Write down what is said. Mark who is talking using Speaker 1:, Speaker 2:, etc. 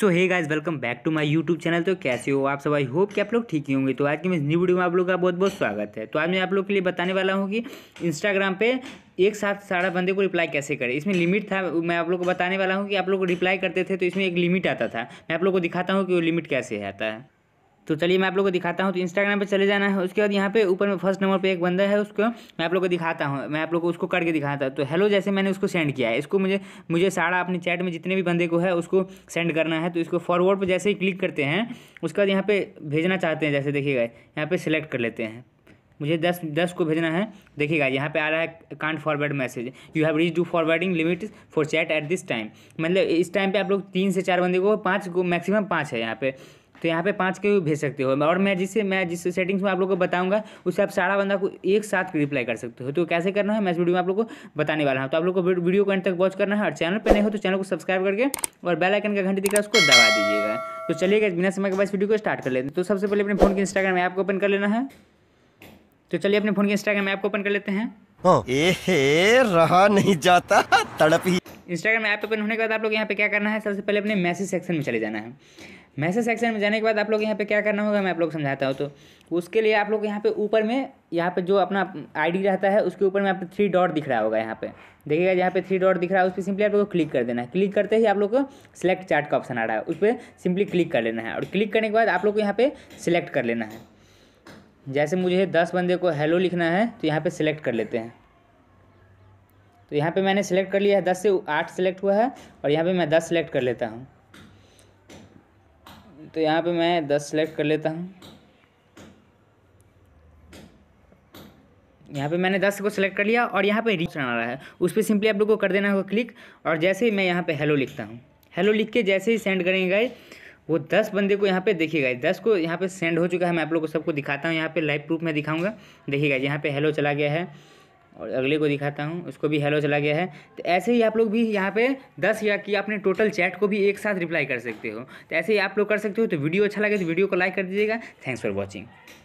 Speaker 1: So hey guys welcome back to my YouTube channel तो कैसे हो आप सब आई होप कि आप लोग ठीक ही होंगे तो आज की मैं न्यू वीडियो में आप लोग का बहुत बहुत स्वागत है तो आज मैं आप लोग के लिए बताने वाला हूँ कि इंस्टाग्राम पे एक साथ सारा बंदे को रिप्लाई कैसे करें इसमें लिमिट था मैं आप लोग को बताने वाला हूँ कि आप लोग रिप्लाई करते थे तो इसमें एक लिमिट आता था मैं आप लोग को दिखाता हूँ कि वो लिमिट कैसे आता है तो चलिए मैं आप लोग को दिखाता हूँ तो इंस्टाग्राम पे चले जाना है उसके बाद यहाँ पे ऊपर में फर्स्ट नंबर पे एक बंदा है उसको मैं आप लोग को दिखाता हूँ मैं आप लोग को उसको करके दिखाता हूँ तो हेलो जैसे मैंने उसको सेंड किया है इसको मुझे मुझे सारा अपने चैट में जितने भी बंदे को है उसको सेंड करना है तो इसको फॉरवर्ड पर जैसे ही क्लिक करते हैं उसके बाद यहाँ पर भेजना चाहते हैं जैसे देखिएगा यहाँ पर सिलेक्ट कर लेते हैं मुझे दस दस को भेजना है देखिएगा यहाँ पे आ रहा है can't forward message you have reach the forwarding limit for chat at this time मतलब इस टाइम पे आप लोग तीन से चार बंदे को पाँच को मैक्सिमम पाँच है यहाँ पे तो यहाँ पे पाँच के भी भेज सकते हो और मैं जिससे मैं जिस सेटिंग्स में आप लोग को बताऊंगा उससे आप सारा बंदा को एक साथ रिप्लाई कर सकते हो तो कैसे करना है मैं इस वीडियो में आप लोग को बताने वाला हूँ तो आप लोग को वीडियो को एंड तक वॉच करना है और चैनल पर नहीं हो तो चैनल को सब्सक्राइब करके और बेल आइकन का घंटी दिखा उसको दबा दीजिएगा तो चलिए बिना समय के बाद वीडियो को स्टार्ट कर लेते हैं तो सबसे पहले अपने फोन के इंस्टाग्राम ऐप को ओपन कर लेना है तो चलिए अपने फोन के इंस्टाग्राम ऐप को ओपन कर लेते हैं हाँ। रहा नहीं जाता तड़प ही इंस्टाग्राम ऐप ओपन होने के बाद आप लोग यहाँ पे क्या करना है सबसे पहले अपने मैसेज सेक्शन में चले जाना है मैसेज सेक्शन में जाने के बाद आप लोग यहाँ पे क्या करना होगा मैं आप लोग समझाता हूँ तो उसके लिए आप लोग यहाँ पे ऊपर में यहाँ पे जो अपना आईडी रहता है उसके ऊपर में आप थ्री डॉट दिख रहा होगा यहाँ पे देखिएगा यहाँ पे थ्री डॉट दिख रहा है उस पर सिंपली आप लोग को क्लिक कर देना है क्लिक करते ही आप लोग को सिलेक्ट चार्ट का ऑप्शन आ रहा है उस पर सिंपली क्लिक कर लेना है और क्लिक करने के बाद आप लोग को यहाँ पे सिलेक्ट कर लेना है जैसे मुझे दस बंदे को हेलो लिखना है तो यहाँ पर सिलेक्ट कर लेते हैं तो यहाँ पर मैंने सेलेक्ट कर लिया है दस से आठ सेलेक्ट हुआ है और यहाँ पर मैं दस सेलेक्ट कर लेता हूँ तो यहाँ पे मैं दस सेलेक्ट कर लेता हूँ यहाँ पे मैंने दस को सेलेक्ट कर लिया और यहाँ पे रीच आ रहा है उस पर सिंपली आप लोग को कर देना होगा क्लिक और जैसे ही मैं यहाँ पे हेलो लिखता हूँ हेलो लिख के जैसे ही सेंड करेंगे गाइस वो दस बंदे को यहाँ पे देखिएगा दस को यहाँ पे सेंड हो चुका है मैं आप लोग को सबको दिखाता हूँ यहाँ पे लाइव प्रूफ में दिखाऊंगा देखिएगा यहाँ पे हेलो चला गया है और अगले को दिखाता हूँ उसको भी हेलो चला गया है तो ऐसे ही आप लोग भी यहाँ पे दस या कि अपने टोटल चैट को भी एक साथ रिप्लाई कर सकते हो तो ऐसे ही आप लोग कर सकते हो तो वीडियो अच्छा लगे तो वीडियो को लाइक कर दीजिएगा थैंक्स फॉर वॉचिंग